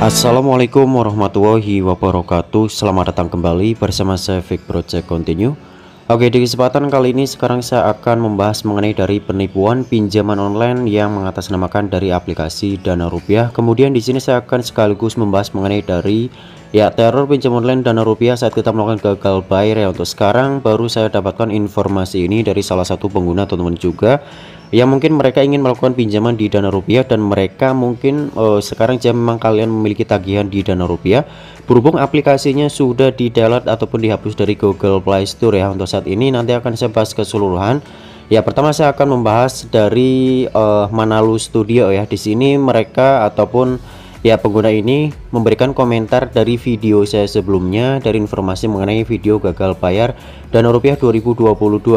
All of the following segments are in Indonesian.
Assalamualaikum warahmatullahi wabarakatuh Selamat datang kembali bersama saya Vic Project Continue Oke di kesempatan kali ini sekarang saya akan membahas mengenai dari penipuan pinjaman online yang mengatasnamakan dari aplikasi Dana Rupiah Kemudian di sini saya akan sekaligus membahas mengenai dari ya teror pinjaman online Dana Rupiah saat kita melakukan gagal bayar ya Untuk sekarang baru saya dapatkan informasi ini dari salah satu pengguna teman-teman juga ya mungkin mereka ingin melakukan pinjaman di dana rupiah dan mereka mungkin uh, sekarang jam memang kalian memiliki tagihan di dana rupiah berhubung aplikasinya sudah di download ataupun dihapus dari Google Play Store ya untuk saat ini nanti akan saya bahas keseluruhan ya pertama saya akan membahas dari uh, Manalu Studio ya di sini mereka ataupun Ya pengguna ini memberikan komentar dari video saya sebelumnya dari informasi mengenai video gagal bayar Dana Rupiah 2022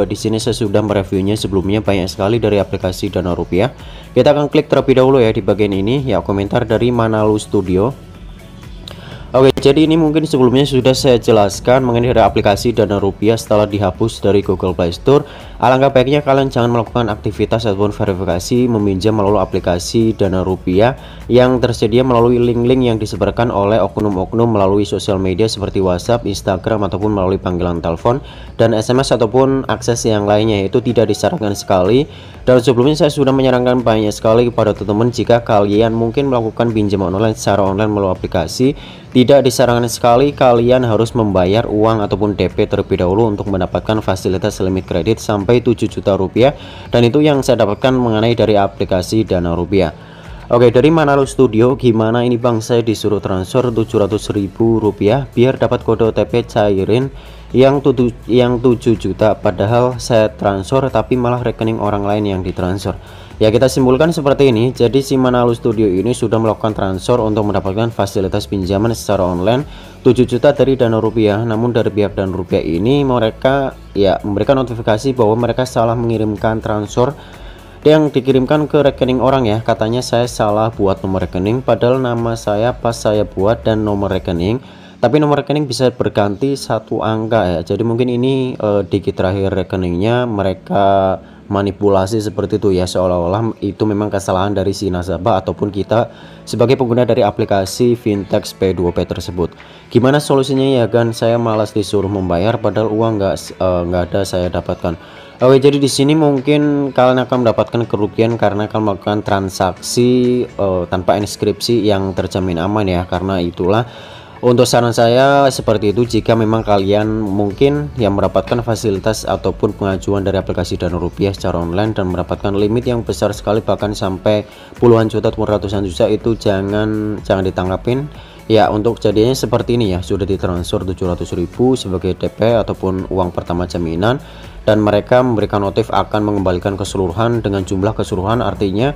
di sini saya sudah mereviewnya sebelumnya banyak sekali dari aplikasi Dana Rupiah kita akan klik terlebih dahulu ya di bagian ini ya komentar dari Manalu Studio Oke jadi ini mungkin sebelumnya sudah saya jelaskan mengenai aplikasi Dana Rupiah setelah dihapus dari Google Play Store Alangkah baiknya kalian jangan melakukan aktivitas ataupun verifikasi meminjam melalui aplikasi Dana Rupiah yang tersedia melalui link-link yang disebarkan oleh oknum-oknum melalui sosial media seperti WhatsApp, Instagram ataupun melalui panggilan telepon dan SMS ataupun akses yang lainnya itu tidak disarankan sekali. Dan sebelumnya saya sudah menyarankan banyak sekali kepada teman-teman jika kalian mungkin melakukan pinjaman online secara online melalui aplikasi tidak disarankan sekali kalian harus membayar uang ataupun DP terlebih dahulu untuk mendapatkan fasilitas limit kredit sampai mencapai 7 juta rupiah dan itu yang saya dapatkan mengenai dari aplikasi Dana Rupiah Oke dari Manalo Studio gimana ini Bang saya disuruh transfer 700 ribu rupiah biar dapat kode OTP cairin yang tutu, yang 7 juta padahal saya transfer tapi malah rekening orang lain yang ditransfer Ya kita simpulkan seperti ini Jadi si Manalu Studio ini sudah melakukan transfer untuk mendapatkan fasilitas pinjaman secara online 7 juta dari Dana Rupiah Namun dari pihak Dana Rupiah ini mereka ya memberikan notifikasi bahwa mereka salah mengirimkan transfer yang dikirimkan ke rekening orang ya katanya saya salah buat nomor rekening padahal nama saya pas saya buat dan nomor rekening tapi nomor rekening bisa berganti satu angka ya jadi mungkin ini eh, digit terakhir rekeningnya mereka manipulasi seperti itu ya seolah-olah itu memang kesalahan dari si nasabah ataupun kita sebagai pengguna dari aplikasi fintech P2P tersebut gimana solusinya ya kan saya malas disuruh membayar padahal uang nggak eh, nggak uh, ada saya dapatkan Oke jadi di sini mungkin kalian akan mendapatkan kerugian karena akan melakukan transaksi uh, tanpa inskripsi yang terjamin aman ya karena itulah untuk saran saya seperti itu jika memang kalian mungkin yang mendapatkan fasilitas ataupun pengajuan dari aplikasi Dana Rupiah secara online dan mendapatkan limit yang besar sekali bahkan sampai puluhan juta atau ratusan juta itu jangan jangan ditanggapin ya untuk jadinya seperti ini ya sudah ditransfer 700.000 sebagai DP ataupun uang pertama jaminan dan mereka memberikan notif akan mengembalikan keseluruhan dengan jumlah keseluruhan artinya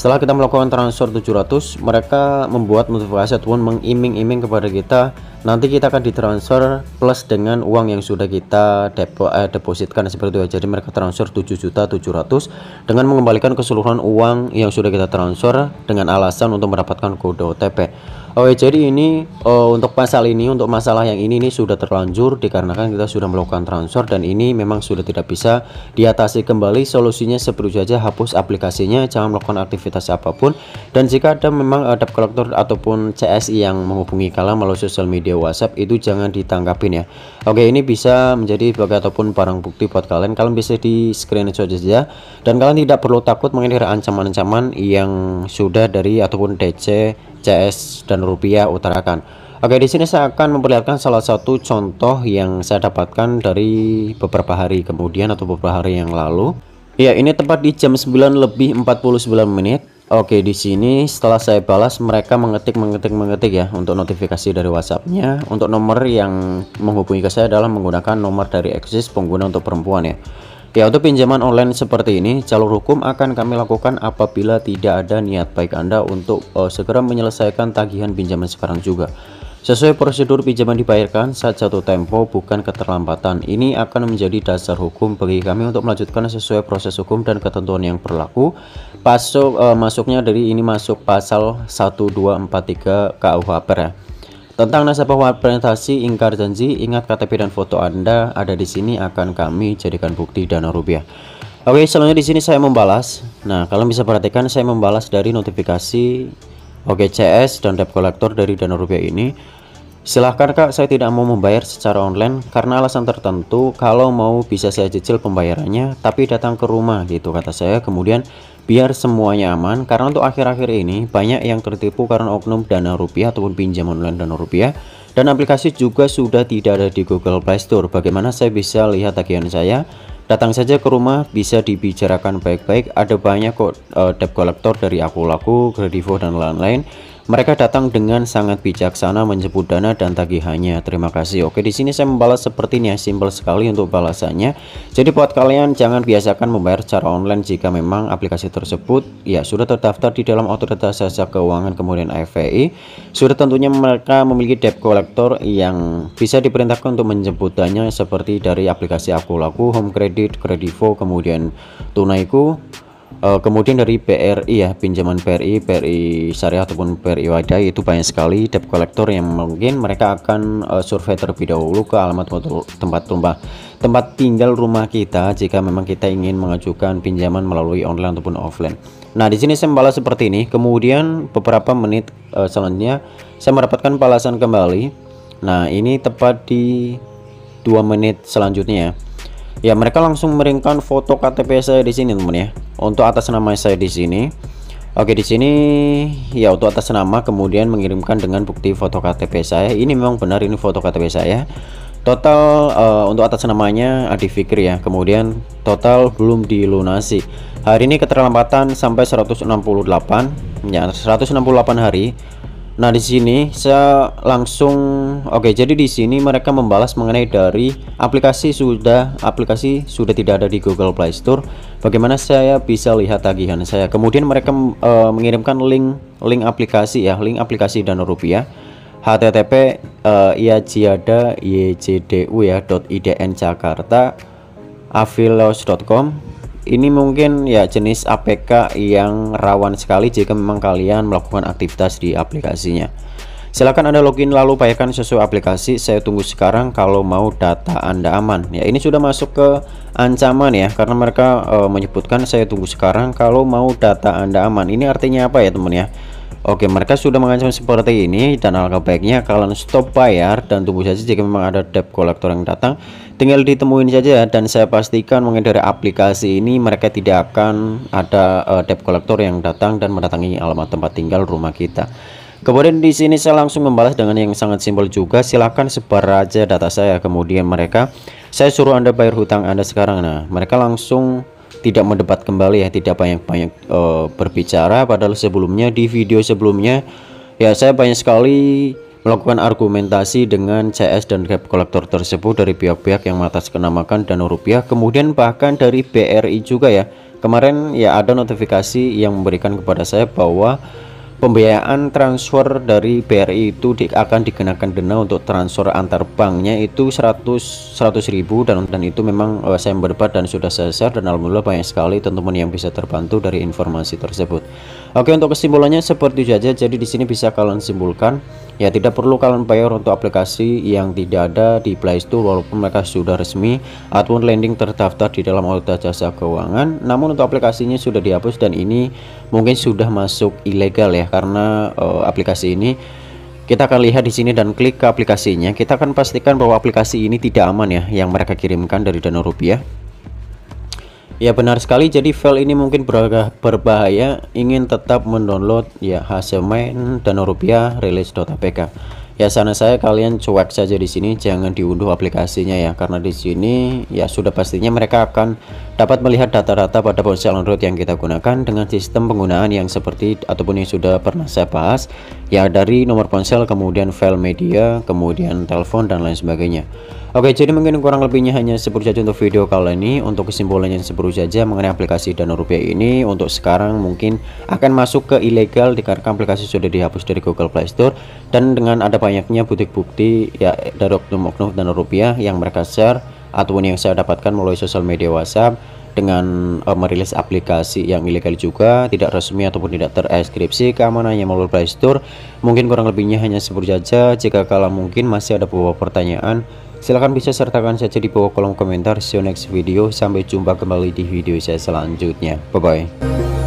setelah kita melakukan transfer 700, mereka membuat notifikasi ataupun mengiming-iming kepada kita nanti kita akan ditransfer plus dengan uang yang sudah kita depo, eh, depositkan seperti itu ya. Jadi mereka transfer 7.700 dengan mengembalikan keseluruhan uang yang sudah kita transfer dengan alasan untuk mendapatkan kode OTP. Oke, oh, ya, jadi ini uh, untuk pasal ini untuk masalah yang ini ini sudah terlanjur dikarenakan kita sudah melakukan transfer dan ini memang sudah tidak bisa diatasi kembali. Solusinya seperti saja hapus aplikasinya, jangan melakukan aktivitas apapun. Dan jika ada memang ada kolektor ataupun CSI yang menghubungi kalian melalui sosial media WhatsApp itu jangan ditanggapin ya. Oke ini bisa menjadi sebagai ataupun barang bukti buat kalian kalian bisa di screenshot saja dan kalian tidak perlu takut mengenai ancaman-ancaman yang sudah dari ataupun DC CS dan rupiah utarakan Oke di sini saya akan memperlihatkan salah satu contoh yang saya dapatkan dari beberapa hari kemudian atau beberapa hari yang lalu Ya ini tepat di jam 9 lebih 49 menit Oke, di sini setelah saya balas mereka mengetik mengetik mengetik ya untuk notifikasi dari WhatsAppnya Untuk nomor yang menghubungi ke saya adalah menggunakan nomor dari eksis pengguna untuk perempuan ya. Ya, untuk pinjaman online seperti ini, jalur hukum akan kami lakukan apabila tidak ada niat baik Anda untuk uh, segera menyelesaikan tagihan pinjaman sekarang juga. Sesuai prosedur pinjaman dibayarkan saat satu tempo bukan keterlambatan. Ini akan menjadi dasar hukum bagi kami untuk melanjutkan sesuai proses hukum dan ketentuan yang berlaku. Pasuk uh, masuknya dari ini masuk pasal 1243 KUHP ya. Tentang nasabah presentasi ingkar janji, ingat KTP dan foto Anda ada di sini akan kami jadikan bukti dana rupiah. Oke, selanjutnya di sini saya membalas. Nah, kalau bisa perhatikan saya membalas dari notifikasi Oke CS dan debt collector dari Dana Rupiah ini Silahkan kak, saya tidak mau membayar secara online karena alasan tertentu kalau mau bisa saya cicil pembayarannya tapi datang ke rumah gitu kata saya kemudian biar semuanya aman karena untuk akhir-akhir ini banyak yang tertipu karena oknum dana rupiah ataupun pinjaman online dana rupiah dan aplikasi juga sudah tidak ada di Google Play Store bagaimana saya bisa lihat tagihan saya datang saja ke rumah bisa dibicarakan baik-baik ada banyak kok uh, debt collector dari aku laku kredivo dan lain-lain mereka datang dengan sangat bijaksana menyebut dana dan tagihannya. Terima kasih. Oke, di sini saya membalas seperti ini ya, simpel sekali untuk balasannya. Jadi buat kalian jangan biasakan membayar secara online jika memang aplikasi tersebut ya sudah terdaftar di dalam Otoritas Jasa Keuangan kemudian FPI. Sudah tentunya mereka memiliki debt collector yang bisa diperintahkan untuk menjemput dana seperti dari aplikasi Aku Laku, Home Credit, Kredivo, kemudian Tunaiku Uh, kemudian dari BRI ya pinjaman BRI, BRI syariah ataupun BRI wadah itu banyak sekali debt collector yang mungkin mereka akan uh, survei terlebih dahulu ke alamat tempat rumah tempat tinggal rumah kita jika memang kita ingin mengajukan pinjaman melalui online ataupun offline. Nah di sini saya membalas seperti ini. Kemudian beberapa menit uh, selanjutnya saya mendapatkan balasan kembali. Nah ini tepat di dua menit selanjutnya ya ya mereka langsung meringkan foto KTP saya di sini teman ya untuk atas nama saya di sini Oke di sini ya untuk atas nama kemudian mengirimkan dengan bukti foto KTP saya ini memang benar ini foto KTP saya total uh, untuk atas namanya Adi Fikri ya kemudian total belum dilunasi hari ini keterlambatan sampai 168 ya 168 hari Nah, di sini saya langsung oke, okay, jadi di sini mereka membalas mengenai dari aplikasi sudah aplikasi sudah tidak ada di Google Play Store. Bagaimana saya bisa lihat tagihan saya? Kemudian mereka e, mengirimkan link link aplikasi ya, link aplikasi Dana Rupiah http uh, eh, iajiada e ya .idn jakarta avilos.com ini mungkin ya jenis APK yang rawan sekali jika memang kalian melakukan aktivitas di aplikasinya silahkan anda login lalu payahkan sesuai aplikasi saya tunggu sekarang kalau mau data anda aman ya ini sudah masuk ke ancaman ya karena mereka e, menyebutkan saya tunggu sekarang kalau mau data anda aman ini artinya apa ya teman ya Oke mereka sudah mengancam seperti ini dan alangkah baiknya kalian stop bayar dan tunggu saja jika memang ada debt collector yang datang tinggal ditemuin saja dan saya pastikan mungkin dari aplikasi ini mereka tidak akan ada uh, debt collector yang datang dan mendatangi alamat tempat tinggal rumah kita kemudian di sini saya langsung membalas dengan yang sangat simpel juga silahkan sebar aja data saya kemudian mereka saya suruh anda bayar hutang anda sekarang nah mereka langsung tidak mendebat kembali ya tidak banyak-banyak uh, eh, berbicara padahal sebelumnya di video sebelumnya ya saya banyak sekali melakukan argumentasi dengan CS dan cap collector tersebut dari pihak-pihak yang kenamakan dana rupiah kemudian bahkan dari BRI juga ya kemarin ya ada notifikasi yang memberikan kepada saya bahwa pembiayaan transfer dari BRI itu di, akan dikenakan denda untuk transfer antar banknya itu 100 100.000 dan dan itu memang uh, saya berdebat dan sudah saya share dan alhamdulillah banyak sekali teman-teman yang bisa terbantu dari informasi tersebut. Oke, untuk kesimpulannya seperti saja. Jadi di sini bisa kalian simpulkan ya tidak perlu kalian bayar untuk aplikasi yang tidak ada di Play Store walaupun mereka sudah resmi ataupun landing terdaftar di dalam otoritas Jasa Keuangan namun untuk aplikasinya sudah dihapus dan ini mungkin sudah masuk ilegal ya karena uh, aplikasi ini kita akan lihat di sini dan klik ke aplikasinya kita akan pastikan bahwa aplikasi ini tidak aman ya yang mereka kirimkan dari dana rupiah Ya benar sekali jadi file ini mungkin berbahaya ingin tetap mendownload ya Hasil Main dan rupiah release.apk. Ya sana saya kalian cuek saja di sini jangan diunduh aplikasinya ya karena di sini ya sudah pastinya mereka akan dapat melihat data-data pada ponsel Android yang kita gunakan dengan sistem penggunaan yang seperti ataupun yang sudah pernah saya bahas ya dari nomor ponsel kemudian file media kemudian telepon dan lain sebagainya. Oke jadi mungkin kurang lebihnya hanya seperti saja untuk video kali ini Untuk kesimpulannya seperti saja mengenai aplikasi Dana Rupiah ini Untuk sekarang mungkin akan masuk ke ilegal dikarenakan aplikasi sudah dihapus dari Google Play Store Dan dengan ada banyaknya bukti-bukti ya dari oknum-oknum Dana Rupiah yang mereka share Ataupun yang saya dapatkan melalui sosial media WhatsApp dengan uh, merilis aplikasi yang ilegal juga tidak resmi ataupun tidak tereskripsi keamanannya melalui Play Store mungkin kurang lebihnya hanya seperti saja jika kalian mungkin masih ada beberapa pertanyaan Silahkan bisa sertakan saja di bawah kolom komentar. See you next video. Sampai jumpa kembali di video saya selanjutnya. Bye-bye.